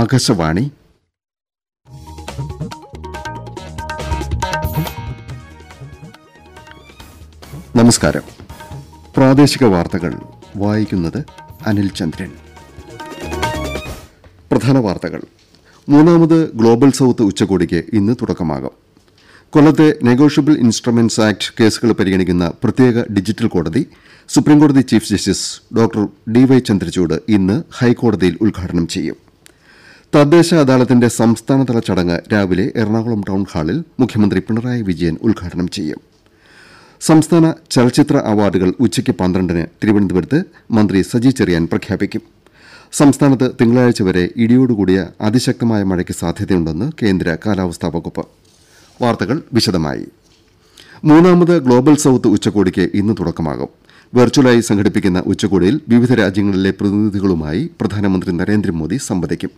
ആകാശവാണി നമസ്കാരം പ്രാദേശിക വാർത്തകൾ വായിക്കുന്നത് അനിൽ ചന്ദ്രൻ പ്രധാന വാർത്തകൾ മൂന്നാമത് ഗ്ലോബൽ സൗത്ത് ഉച്ചകോടിക്ക് ഇന്ന് തുടക്കമാകും കൊല്ലത്തെ നെഗോഷ്യബിൾ ഇൻസ്ട്രുമെന്റ്സ് ആക്ട് കേസുകൾ പരിഗണിക്കുന്ന പ്രത്യേക ഡിജിറ്റൽ കോടതി സുപ്രീംകോടതി chief justice doctor D Y Chandrachud ഇന്ന് ഹൈക്കോടതിയിൽ ഉദ്ഘാടനം ചെയ്യും തദ്ദേശ അദാലത്തിന്റെ സംസ്ഥാനതല ചടങ്ങ് രാവിലെ എറണാകുളം ടൗൺ ഹാളിൽ മുഖ്യമന്ത്രി പിണറായി വിജയൻ ഉദ്ഘാടനം ചെയ്യും സംസ്ഥാന ചലച്ചിത്ര അവാർഡുകൾ ഉച്ചയ്ക്ക് പന്ത്രണ്ടിന് തിരുവനന്തപുരത്ത് മന്ത്രി സജി ചെറിയാൻ പ്രഖ്യാപിക്കും സംസ്ഥാനത്ത് തിങ്കളാഴ്ച വരെ ഇടിയോടുകൂടിയ അതിശക്തമായ മഴയ്ക്ക് സാധ്യതയുണ്ടെന്ന് കേന്ദ്ര കാലാവസ്ഥാ വകുപ്പ് വാർത്തകൾ വിശദമായി മൂന്നാമത് ഗ്ലോബൽ സൌത്ത് ഉച്ചകോടിക്ക് ഇന്ന് തുടക്കമാകും വെർച്വലായി സംഘടിപ്പിക്കുന്ന ഉച്ചകോടിയിൽ വിവിധ രാജ്യങ്ങളിലെ പ്രതിനിധികളുമായി പ്രധാനമന്ത്രി നരേന്ദ്രമോദി സംവദിക്കും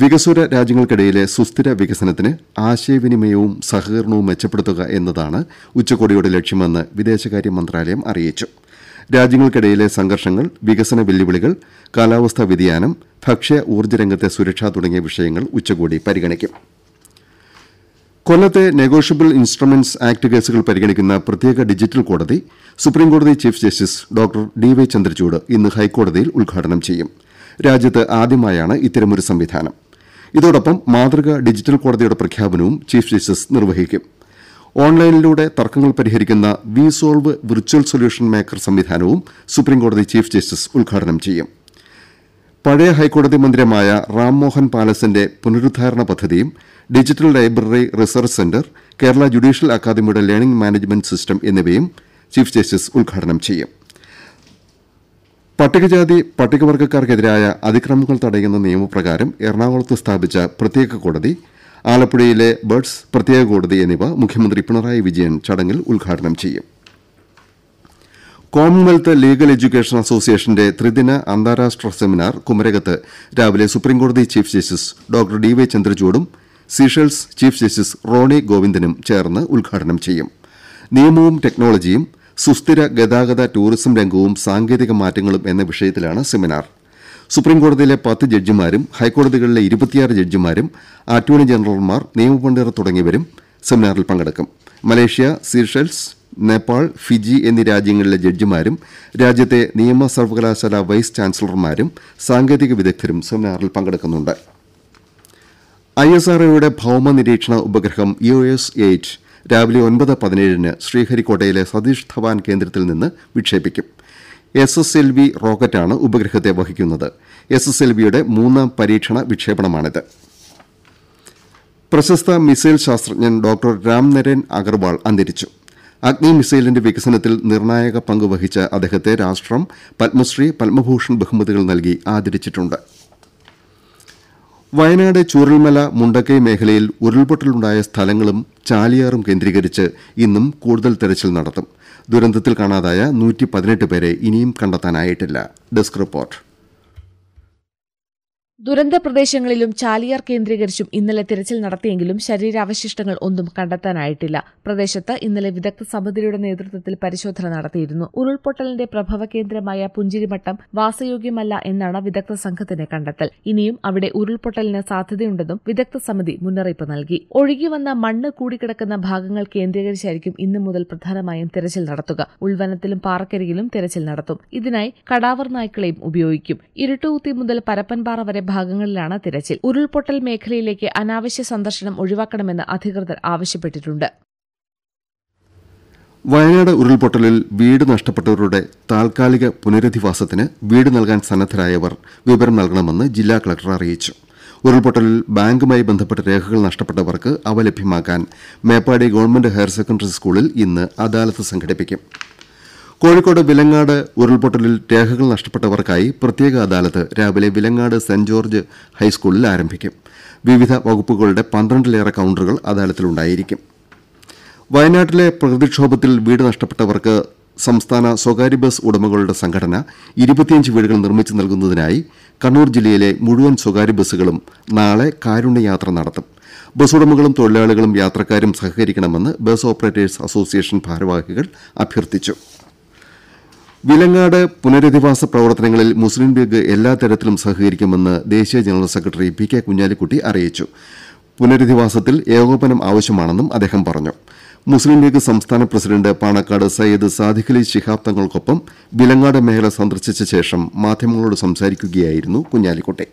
വികസ്വര രാജ്യങ്ങൾക്കിടയിലെ സുസ്ഥിര വികസനത്തിന് ആശയവിനിമയവും സഹകരണവും മെച്ചപ്പെടുത്തുക എന്നതാണ് ഉച്ചകോടിയുടെ ലക്ഷ്യമെന്ന് വിദേശകാര്യ മന്ത്രാലയം അറിയിച്ചു രാജ്യങ്ങൾക്കിടയിലെ സംഘർഷങ്ങൾ വികസന വെല്ലുവിളികൾ കാലാവസ്ഥാ വ്യതിയാനം ഭക്ഷ്യ ഊർജ്ജ രംഗത്തെ സുരക്ഷ തുടങ്ങിയ വിഷയങ്ങൾ ഉച്ചകോടി പരിഗണിക്കും കൊല്ലത്തെ നെഗോഷ്യബിൾ ഇൻസ്ട്രുമെന്റ്സ് ആക്ട് കേസുകൾ പരിഗണിക്കുന്ന പ്രത്യേക ഡിജിറ്റൽ കോടതി സുപ്രീംകോടതി chief justice doctor D Y Chandrachud ഇന്ന് ഹൈക്കോടതിയിൽ ഉദ്ഘാടനം ചെയ്യും രാജ്യത്ത് ആദ്യമായാണ് ഇത്തരമൊരു സംവിധാനം ഇതോടൊപ്പം മാതൃകാ ഡിജിറ്റൽ കോടതിയുടെ പ്രഖ്യാപനവും ചീഫ് ജസ്റ്റിസ് നിർവഹിക്കും ഓൺലൈനിലൂടെ തർക്കങ്ങൾ പരിഹരിക്കുന്ന V solve virtual solution maker സംവിധാനവും സുപ്രീംകോടതി ചീഫ് ജസ്റ്റിസ് ഉദ്ഘാടനം ചെയ്യും പഴയ ഹൈക്കോടതി മന്ദിരമായ റാംമോഹൻ പാലസിന്റെ പുനരുദ്ധാരണ പദ്ധതിയും digital library research centre Kerala judicial അക്കാദമിയുടെ ലേണിംഗ് മാനേജ്മെന്റ് സിസ്റ്റം എന്നിവയും ചീഫ് ജസ്റ്റിസ് ഉദ്ഘാടനം ചെയ്യും പട്ടികജാതി പട്ടികവർഗക്കാർക്കെതിരായ അതിക്രമങ്ങൾ തടയുന്ന നിയമപ്രകാരം എറണാകുളത്ത് സ്ഥാപിച്ച പ്രത്യേക കോടതി ആലപ്പുഴയിലെ ബേഡ്സ് പ്രത്യേക കോടതി എന്നിവ മുഖ്യമന്ത്രി പിണറായി വിജയൻ ചടങ്ങിൽ ഉദ്ഘാടനം ചെയ്യും കോമൺവെൽത്ത് ലീഗൽ എഡ്യൂക്കേഷൻ അസോസിയേഷന്റെ ത്രിദിന അന്താരാഷ്ട്ര സെമിനാർ കുമരകത്ത് രാവിലെ സുപ്രീംകോടതി chief justice doctor D Y ചന്ദ്രചൂഡും സീഷൽസ് ചീഫ് ജസ്റ്റിസ് റോണി ഗോവിന്ദനും ചേർന്ന് ഉദ്ഘാടനം ചെയ്യും നിയമവും ടെക്നോളജിയും സുസ്ഥിര ഗതാഗത ടൂറിസം രംഗവും സാങ്കേതിക മാറ്റങ്ങളും എന്ന വിഷയത്തിലാണ് സെമിനാർ സുപ്രീംകോടതിയിലെ പത്ത് ജഡ്ജിമാരും ഹൈക്കോടതികളിലെ ഇരുപത്തിയാറ് ജഡ്ജിമാരും അറ്റോർണി ജനറൽമാർ നിയമപണ്ഡിതർ തുടങ്ങിയവരും സെമിനാറിൽ പങ്കെടുക്കും മലേഷ്യ സീഷെൽസ് നേപ്പാൾ ഫിജി എന്നീ രാജ്യങ്ങളിലെ ജഡ്ജിമാരും രാജ്യത്തെ നിയമ സർവകലാശാല വൈസ് ചാൻസലർമാരും സാങ്കേതിക വിദഗ്ധരും സെമിനാറിൽ പങ്കെടുക്കുന്നുണ്ട് ഐ എസ് ഭൌമ നിരീക്ഷണ ഉപഗ്രഹം യു എസ് എയ്റ്റ് രാവിലെ ഒൻപത് പതിനേഴിന് ശ്രീഹരിക്കോട്ടയിലെ സതീഷ് ധവാൻ കേന്ദ്രത്തിൽ നിന്ന് വിക്ഷേപിക്കും എസ് എസ് എൽ വി റോക്കറ്റാണ് ഉപഗ്രഹത്തെ വഹിക്കുന്നത് എസ് എസ് എൽ വിയുടെ മൂന്നാം പരീക്ഷണ വിക്ഷേപണമാണിത് പ്രശസ്ത മിസൈൽ ശാസ്ത്രജ്ഞൻ ഡോക്ടർ രാംനരൻ അഗർവാൾ അന്തരിച്ചു അഗ്നി മിസൈലിന്റെ വികസനത്തിൽ നിർണായക പങ്കുവഹിച്ച അദ്ദേഹത്തെ രാഷ്ട്രം പത്മശ്രീ പത്മഭൂഷൺ ബഹുമതികൾ നൽകി ആദരിച്ചിട്ടുണ്ട് വയനാട് ചൂരൽമല മുണ്ടക്കൈ മേഖലയിൽ ഉരുൾപൊട്ടലുണ്ടായ സ്ഥലങ്ങളും ചാലിയാറും കേന്ദ്രീകരിച്ച് ഇന്നും കൂടുതൽ തെരച്ചിൽ നടത്തും ദുരന്തത്തിൽ കാണാതായ പേരെ ഇനിയും കണ്ടെത്താനായിട്ടില്ല ഡെസ്ക് റിപ്പോർട്ട് ദുരന്ത പ്രദേശങ്ങളിലും ചാലിയാർ കേന്ദ്രീകരിച്ചും ഇന്നലെ തിരച്ചിൽ നടത്തിയെങ്കിലും ശരീരാവശിഷ്ടങ്ങൾ ഒന്നും കണ്ടെത്താനായിട്ടില്ല പ്രദേശത്ത് ഇന്നലെ വിദഗ്ധ സമിതിയുടെ നേതൃത്വത്തിൽ പരിശോധന നടത്തിയിരുന്നു ഉരുൾപൊട്ടലിന്റെ പ്രഭവ കേന്ദ്രമായ പുഞ്ചിരിമട്ടം വാസയോഗ്യമല്ല എന്നാണ് വിദഗ്ധ സംഘത്തിന്റെ കണ്ടെത്തൽ ഇനിയും അവിടെ ഉരുൾപൊട്ടലിന് സാധ്യതയുണ്ടെന്നും വിദഗ്ധ സമിതി മുന്നറിയിപ്പ് നൽകി ഒഴുകി വന്ന മണ്ണ് കൂടിക്കിടക്കുന്ന ഭാഗങ്ങൾ കേന്ദ്രീകരിച്ചായിരിക്കും ഇന്നു മുതൽ പ്രധാനമായും തിരച്ചിൽ നടത്തുക ഉൾവനത്തിലും പാറക്കരികിലും തിരച്ചിൽ നടത്തും ഇതിനായി കടാവർ നായ്ക്കളെയും ഉപയോഗിക്കും ഇരുട്ടുകുത്തി മുതൽ പരപ്പൻപാറ വരെ ഭാഗങ്ങളിലാണ് തിരച്ചിൽ ഉരുൾപൊട്ടൽ മേഖലയിലേക്ക് അനാവശ്യ സന്ദർശനം ഒഴിവാക്കണമെന്ന് അധികൃതർ ആവശ്യപ്പെട്ടിട്ടുണ്ട് വയനാട് ഉരുൾപൊട്ടലിൽ വീട് നഷ്ടപ്പെട്ടവരുടെ താൽക്കാലിക പുനരധിവാസത്തിന് വീട് നൽകാൻ സന്നദ്ധരായവർ വിവരം നൽകണമെന്ന് ജില്ലാ കളക്ടർ അറിയിച്ചു ഉരുൾപൊട്ടലിൽ ബാങ്കുമായി ബന്ധപ്പെട്ട രേഖകൾ നഷ്ടപ്പെട്ടവർക്ക് അവ ലഭ്യമാക്കാൻ മേപ്പാടി ഗവൺമെന്റ് ഹയർ സെക്കൻഡറി സ്കൂളിൽ ഇന്ന് അദാലത്ത് സംഘടിപ്പിക്കും കോഴിക്കോട് വിലങ്ങാട് ഉരുൾപൊട്ടലിൽ രേഖകൾ നഷ്ടപ്പെട്ടവർക്കായി പ്രത്യേക അദാലത്ത് രാവിലെ വിലങ്ങാട് സെന്റ് ജോർജ് ഹൈസ്കൂളിൽ ആരംഭിക്കും വിവിധ വകുപ്പുകളുടെ പന്ത്രണ്ടിലേറെ കൌണ്ടറുകൾ അദാലത്തിലുണ്ടായിരിക്കും വയനാട്ടിലെ പ്രകൃതിക്ഷോഭത്തിൽ വീട് നഷ്ടപ്പെട്ടവർക്ക് സംസ്ഥാന സ്വകാര്യ ബസ് ഉടമകളുടെ സംഘടന ഇരുപത്തിയഞ്ച് വീടുകൾ നിർമ്മിച്ചു നൽകുന്നതിനായി കണ്ണൂർ ജില്ലയിലെ മുഴുവൻ സ്വകാര്യ ബസ്സുകളും നാളെ കാരുണ്യയാത്ര നടത്തും ബസ് ഉടമകളും തൊഴിലാളികളും യാത്രക്കാരും സഹകരിക്കണമെന്ന് ബസ് ഓപ്പറേറ്റേഴ്സ് അസോസിയേഷൻ ഭാരവാഹികൾ അഭ്യർത്ഥിച്ചു വിലങ്ങാട് പുനരധിവാസ പ്രവർത്തനങ്ങളിൽ മുസ്ലിം ലീഗ് എല്ലാ തരത്തിലും സഹകരിക്കുമെന്ന് ദേശീയ general secretary P K Kunhalikutty അറിയിച്ചു പുനരധിവാസത്തിൽ ഏകോപനം ആവശ്യമാണെന്നും അദ്ദേഹം പറഞ്ഞു മുസ്ലിം ലീഗ് സംസ്ഥാന പ്രസിഡന്റ് പാണക്കാട് സയ്യിദ് സാദിഖലി ശിഹാബ് തങ്ങൾക്കൊപ്പം വിലങ്ങാട് മേഖല സന്ദർശിച്ച ശേഷം മാധ്യമങ്ങളോട് സംസാരിക്കുകയായിരുന്നു കുഞ്ഞാലിക്കുട്ടി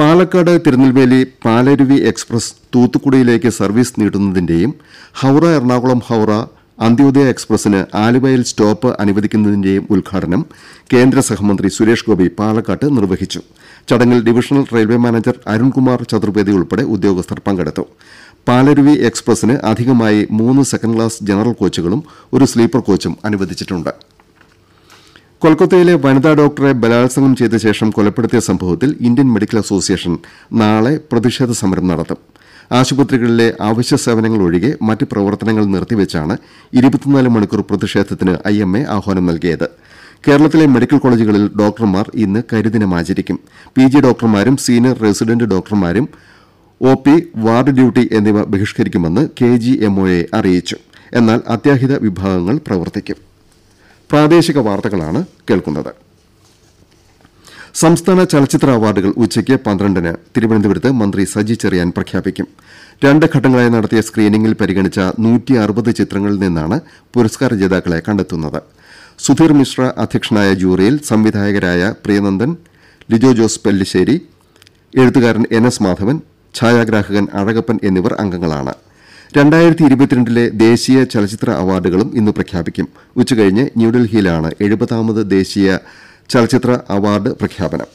പാലക്കാട് തിരുനെൽവേലി പാലരുവി എക്സ്പ്രസ് തൂത്തുക്കുടിയിലേക്ക് സർവീസ് നീട്ടുന്നതിന്റെയും ഹൗറ എറണാകുളം ഹൗറ അന്ത്യോദയ എക്സ്പ്രസിന് ആലുവയിൽ സ്റ്റോപ്പ് അനുവദിക്കുന്നതിന്റെയും ഉദ്ഘാടനം കേന്ദ്ര സഹമന്ത്രി സുരേഷ് ഗോപി പാലക്കാട്ട് നിർവഹിച്ചു ചടങ്ങിൽ divisional railway manager Arunkumar Chaturvedi ഉൾപ്പെടെ ഉദ്യോഗസ്ഥർ പങ്കെടുത്തു പാലരുവി എക്സ്പ്രസിന് അധികമായി മൂന്ന് സെക്കൻഡ് ക്ലാസ് ജനറൽ കോച്ചുകളും ഒരു സ്ലീപ്പർ കോച്ചും അനുവദിച്ചിട്ടുണ്ട് കൊൽക്കത്തയിലെ വനിതാ ഡോക്ടറെ ബലാത്സംഗം ചെയ്ത ശേഷം കൊലപ്പെടുത്തിയ സംഭവത്തിൽ ഇന്ത്യൻ മെഡിക്കൽ അസോസിയേഷൻ നാളെ പ്രതിഷേധ സമരം നടത്തും ആശുപത്രികളിലെ അവശ്യ സേവനങ്ങൾ ഒഴികെ മറ്റ് പ്രവർത്തനങ്ങൾ നിർത്തിവെച്ചാണ് ഇരുപത്തിനാല് മണിക്കൂർ പ്രതിഷേധത്തിന് ഐഎംഎ ആഹ്വാനം നൽകിയത് കേരളത്തിലെ മെഡിക്കൽ കോളേജുകളിൽ ഡോക്ടർമാർ ഇന്ന് കരിദിനം ആചരിക്കും പി ജി ഡോക്ടർമാരും സീനിയർ റെസിഡന്റ് ഡോക്ടർമാരും ഒ പി വാർഡ് ഡ്യൂട്ടി എന്നിവ ബഹിഷ്കരിക്കുമെന്ന് കെ ജി എ അറിയിച്ചു എന്നാൽ അത്യാഹിത വിഭാഗങ്ങൾ പ്രവർത്തിക്കും പ്രാദേശിക വാർത്തകളാണ് കേൾക്കുന്നത് സംസ്ഥാന ചലച്ചിത്ര അവാർഡുകൾ ഉച്ചയ്ക്ക് പന്ത്രണ്ടിന് തിരുവനന്തപുരത്ത് മന്ത്രി സജി ചെറിയാൻ പ്രഖ്യാപിക്കും രണ്ട് ഘട്ടങ്ങളായി നടത്തിയ സ്ക്രീനിംഗിൽ പരിഗണിച്ച ചിത്രങ്ങളിൽ നിന്നാണ് പുരസ്കാര ജേതാക്കളെ കണ്ടെത്തുന്നത് സുധീർ മിശ്ര അധ്യക്ഷനായ ജൂറിയിൽ സംവിധായകരായ പ്രിയനന്ദൻ ലിജോ ജോസ് പെല്ലിശ്ശേരി എഴുത്തുകാരൻ എൻ എസ് മാധവൻ ഛായാഗ്രാഹകൻ അഴകപ്പൻ എന്നിവർ അംഗങ്ങളാണ് രണ്ടായിരത്തി ഇരുപത്തിരണ്ടിലെ ദേശീയ ചലച്ചിത്ര അവാർഡുകളും ഇന്ന് പ്രഖ്യാപിക്കും ഉച്ചകഴിഞ്ഞ് ന്യൂഡൽഹിയിലാണ് എഴുപതാമത് ദേശീയ ചലച്ചിത്ര അവാർഡ് പ്രഖ്യാപനം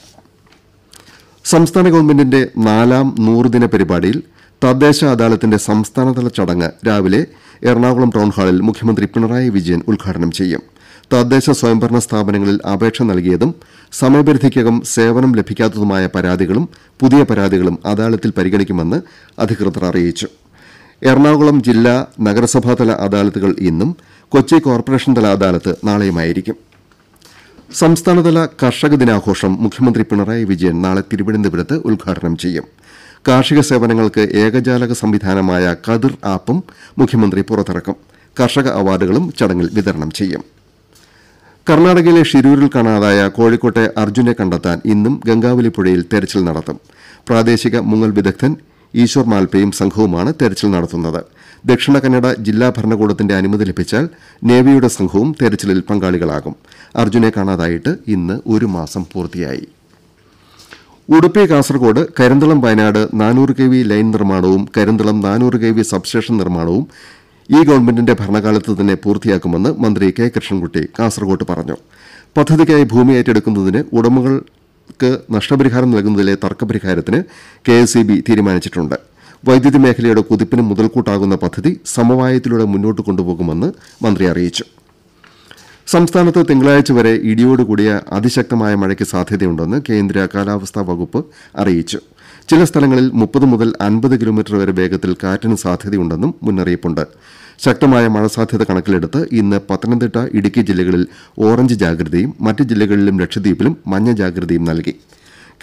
സംസ്ഥാന ഗവൺമെന്റിന്റെ നാലാം നൂറുദിന പരിപാടിയിൽ തദ്ദേശ അദാലത്തിന്റെ സംസ്ഥാനതല ചടങ്ങ് രാവിലെ എറണാകുളം ടൌൺഹാളിൽ മുഖ്യമന്ത്രി പിണറായി വിജയൻ ഉദ്ഘാടനം ചെയ്യും തദ്ദേശ സ്വയംഭരണ സ്ഥാപനങ്ങളിൽ അപേക്ഷ നൽകിയതും സമയപരിധിക്കകം സേവനം ലഭിക്കാത്തതുമായ പരാതികളും പുതിയ പരാതികളും അദാലത്തിൽ പരിഗണിക്കുമെന്ന് അധികൃതർ അറിയിച്ചു എറണാകുളം ജില്ലാ നഗരസഭാതല അദാലത്തുകൾ ഇന്നും കൊച്ചി കോർപ്പറേഷൻ തല അദാലത്ത് നാളെയുമായിരിക്കും സംസ്ഥാനതല കർഷക ദിനാഘോഷം മുഖ്യമന്ത്രി പിണറായി വിജയൻ നാളെ തിരുവനന്തപുരത്ത് ഉദ്ഘാടനം ചെയ്യും കാർഷിക സേവനങ്ങൾക്ക് ഏകജാലക സംവിധാനമായ കതിർ ആപ്പും മുഖ്യമന്ത്രി പുറത്തിറക്കും കർഷക അവാർഡുകളും ചടങ്ങിൽ വിതരണം ചെയ്യും കർണാടകയിലെ ഷിരൂരിൽ കാണാതായ കോഴിക്കോട്ടെ അർജുനെ കണ്ടെത്താൻ ഇന്നും ഗംഗാവലി പുഴയിൽ തെരച്ചിൽ നടത്തും പ്രാദേശിക മുങ്ങൽ വിദഗ്ധൻ ഈശ്വർ മാൽപ്പയും സംഘവുമാണ് തെരച്ചിൽ നടത്തുന്നത് ദക്ഷിണ കന്നഡ ജില്ലാ ഭരണകൂടത്തിന്റെ അനുമതി ലഭിച്ചാൽ നേവിയുടെ സംഘവും തെരച്ചിലിൽ പങ്കാളികളാകും അർജുനെ കാണാതായിട്ട് ഇന്ന് ഒരു മാസം പൂർത്തിയായി ഉടുപ്പി കാസർകോട് കരിന്തളം വയനാട് നാനൂറ് കെ വി ലൈൻ നിർമ്മാണവും കരിന്തളം നാനൂറ് കെ വി സബ്സ്റ്റേഷൻ നിർമ്മാണവും ഈ ഗവൺമെന്റിന്റെ ഭരണകാലത്ത് തന്നെ പൂർത്തിയാക്കുമെന്ന് മന്ത്രി കെ കൃഷ്ണൻകുട്ടി കാസർകോട്ട് പറഞ്ഞു പദ്ധതിക്കായി ഭൂമി ഏറ്റെടുക്കുന്നതിന് ഉടമകൾക്ക് നഷ്ടപരിഹാരം നൽകുന്നതിലെ തർക്കപരിഹാരത്തിന് കെ തീരുമാനിച്ചിട്ടുണ്ട് വൈദ്യുതി മേഖലയുടെ കുതിപ്പിന് മുതൽക്കൂട്ടാകുന്ന പദ്ധതി സമവായത്തിലൂടെ മുന്നോട്ട് കൊണ്ടുപോകുമെന്ന് മന്ത്രി അറിയിച്ചു സംസ്ഥാനത്ത് തിങ്കളാഴ്ച വരെ ഇടിയോടുകൂടിയ അതിശക്തമായ മഴയ്ക്ക് സാധ്യതയുണ്ടെന്ന് കേന്ദ്ര കാലാവസ്ഥാ വകുപ്പ് അറിയിച്ചു ചില സ്ഥലങ്ങളിൽ മുപ്പത് മുതൽ അൻപത് കിലോമീറ്റർ വരെ വേഗത്തിൽ കാറ്റിന് സാധ്യതയുണ്ടെന്നും മുന്നറിയിപ്പുണ്ട് ശക്തമായ മഴ സാധ്യത കണക്കിലെടുത്ത് ഇന്ന് പത്തനംതിട്ട ഇടുക്കി ജില്ലകളിൽ ഓറഞ്ച് ജാഗ്രതയും മറ്റ് ജില്ലകളിലും ലക്ഷദ്വീപിലും മഞ്ഞ ജാഗ്രതയും നൽകി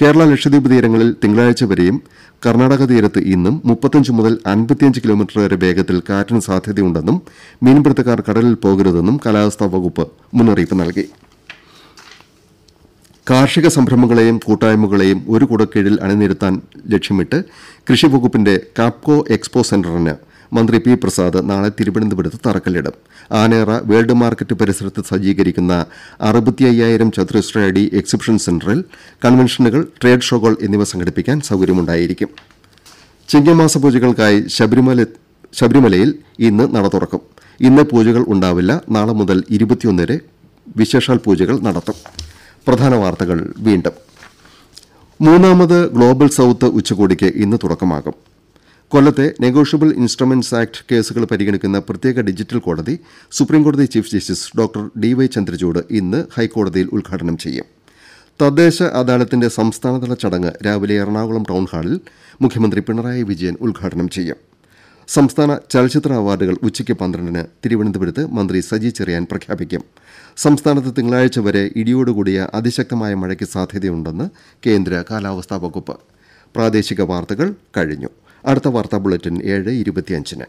കേരള ലക്ഷദ്വീപ് തീരങ്ങളിൽ തിങ്കളാഴ്ച വരെയും കർണാടക തീരത്ത് ഇന്നും മുപ്പത്തഞ്ച് മുതൽ അൻപത്തിയഞ്ച് കിലോമീറ്റർ വരെ വേഗത്തിൽ കാറ്റിന് സാധ്യതയുണ്ടെന്നും മീൻപിടുത്തക്കാർ കടലിൽ പോകരുതെന്നും കാലാവസ്ഥാ വകുപ്പ് മുന്നറിയിപ്പ് നൽകി കാർഷിക സംരംഭങ്ങളെയും കൂട്ടായ്മകളെയും ഒരു കുടക്കീഴിൽ അണിനിരത്താൻ ലക്ഷ്യമിട്ട് കൃഷി വകുപ്പിന്റെ കാപ്കോ എക്സ്പോ സെന്ററിന് മന്ത്രി പി പ്രസാദ് നാളെ തിരുവനന്തപുരത്ത് തറക്കല്ലിടും ആനേറ വേൾഡ് മാർക്കറ്റ് പരിസരത്ത് സജ്ജീകരിക്കുന്ന അറുപത്തി അയ്യായിരം ചതുരശ്ര അടി എക്സിബിഷൻ സെന്ററിൽ കൺവെൻഷനുകൾ ട്രേഡ് ഷോകൾ എന്നിവ സംഘടിപ്പിക്കാൻ സൗകര്യമുണ്ടായിരിക്കും ചിങ്ങമാസ പൂജകൾക്കായി ശബരിമല ശബരിമലയിൽ ഇന്ന് നട തുറക്കും ഇന്ന് പൂജകൾ ഉണ്ടാവില്ല നാളെ മുതൽ ഇരുപത്തിയൊന്നരെ വരെ വിശേഷാൽ പൂജകൾ നടത്തും പ്രധാന വാർത്തകൾ വീണ്ടും മൂന്നാമത് ഗ്ലോബൽ സൗത്ത് ഉച്ചകോടിക്ക് ഇന്ന് തുടക്കമാകും കൊല്ലത്തെ നെഗോഷ്യബിൾ ഇൻസ്ട്രുമെന്റ്സ് ആക്ട് കേസുകൾ പരിഗണിക്കുന്ന പ്രത്യേക ഡിജിറ്റൽ കോടതി സുപ്രീംകോടതി chief justice doctor D Y Chandrachud ഇന്ന് ഹൈക്കോടതിയിൽ ഉദ്ഘാടനം ചെയ്യും തദ്ദേശ അദാലത്തിന്റെ സംസ്ഥാനതല ചടങ്ങ് രാവിലെ എറണാകുളം ടൗൺ ഹാളിൽ മുഖ്യമന്ത്രി പിണറായി വിജയൻ ഉദ്ഘാടനം ചെയ്യും സംസ്ഥാന ചലച്ചിത്ര അവാർഡുകൾ ഉച്ചയ്ക്ക് പന്ത്രണ്ടിന് തിരുവനന്തപുരത്ത് മന്ത്രി സജി ചെറിയാൻ പ്രഖ്യാപിക്കും സംസ്ഥാനത്ത് തിങ്കളാഴ്ച വരെ ഇടിയോടുകൂടിയ അതിശക്തമായ മഴയ്ക്ക് സാധ്യതയുണ്ടെന്ന് കേന്ദ്ര കാലാവസ്ഥാ വകുപ്പ് പ്രാദേശിക വാർത്തകൾ കഴിഞ്ഞു അടുത്ത വാർത്താ ബുള്ളറ്റിൻ ഏഴ് ഇരുപത്തിയഞ്ചിന്